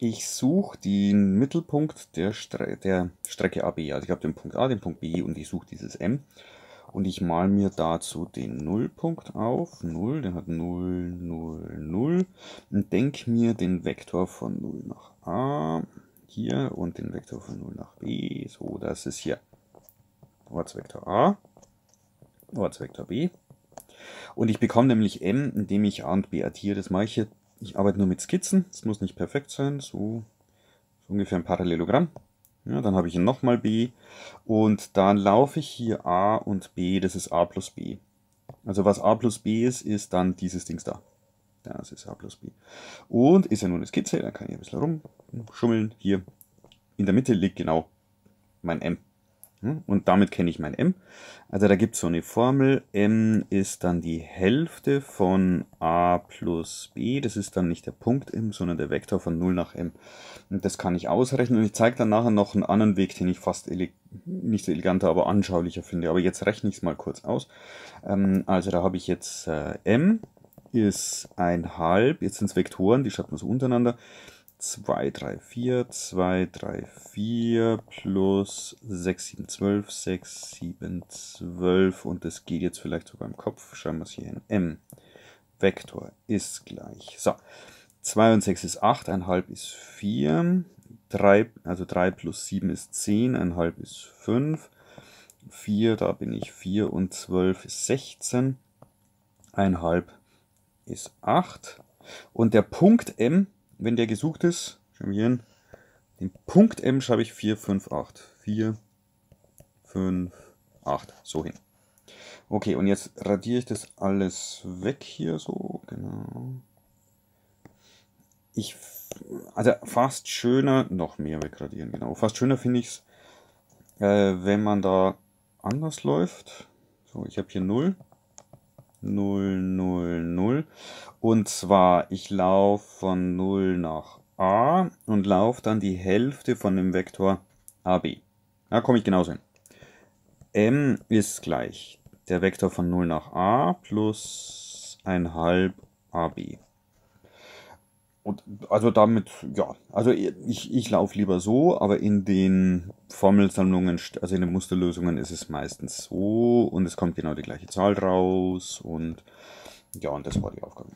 Ich suche den Mittelpunkt der, Stre der Strecke AB. Also ich habe den Punkt A, den Punkt B und ich suche dieses M. Und ich male mir dazu den Nullpunkt auf. 0, der hat 0, 0, 0. Und denke mir den Vektor von 0 nach A hier und den Vektor von 0 nach B. So, das ist hier Ortsvektor A, Ortsvektor B. Und ich bekomme nämlich m, indem ich a und b addiere. Das mache ich hier ich arbeite nur mit Skizzen, es muss nicht perfekt sein, so, so ungefähr ein Parallelogramm. Ja, dann habe ich hier nochmal B und dann laufe ich hier A und B, das ist A plus B. Also was A plus B ist, ist dann dieses Dings da. Das ist A plus B. Und ist ja nur eine Skizze, dann kann ich ein bisschen rumschummeln. Hier in der Mitte liegt genau mein M. Hm? Und damit kenne ich mein m. Also da gibt es so eine Formel. m ist dann die Hälfte von a plus b. Das ist dann nicht der Punkt m, sondern der Vektor von 0 nach m. Und das kann ich ausrechnen. Und ich zeige dann nachher noch einen anderen Weg, den ich fast nicht so eleganter, aber anschaulicher finde. Aber jetzt rechne ich es mal kurz aus. Ähm, also da habe ich jetzt äh, m ist ein halb. Jetzt sind es Vektoren, die schreibt man so untereinander. 2, 3, 4, 2, 3, 4 plus 6, 7, 12, 6, 7, 12 und das geht jetzt vielleicht sogar im Kopf, schreiben wir es hier in M. Vektor ist gleich, so, 2 und 6 ist 8, 1,5 ist 4, 3, also 3 plus 7 ist 10, 1,5 ist 5, 4, da bin ich 4 und 12 ist 16, 1,5 ist 8 und der Punkt M wenn der gesucht ist, schreiben wir hin, den Punkt M schreibe ich 4, 4, 5, 8. So hin. Okay, und jetzt radiere ich das alles weg hier so, genau. Ich, also fast schöner, noch mehr wegradieren, genau. Fast schöner finde ich es, äh, wenn man da anders läuft. So, ich habe hier 0. 000. Und zwar, ich laufe von 0 nach a und laufe dann die Hälfte von dem Vektor ab. Da komme ich genauso hin. m ist gleich der Vektor von 0 nach a plus 1 halb ab. Und also damit, ja, also ich, ich laufe lieber so, aber in den Formelsammlungen, also in den Musterlösungen ist es meistens so und es kommt genau die gleiche Zahl raus und ja, und das war die Aufgabe.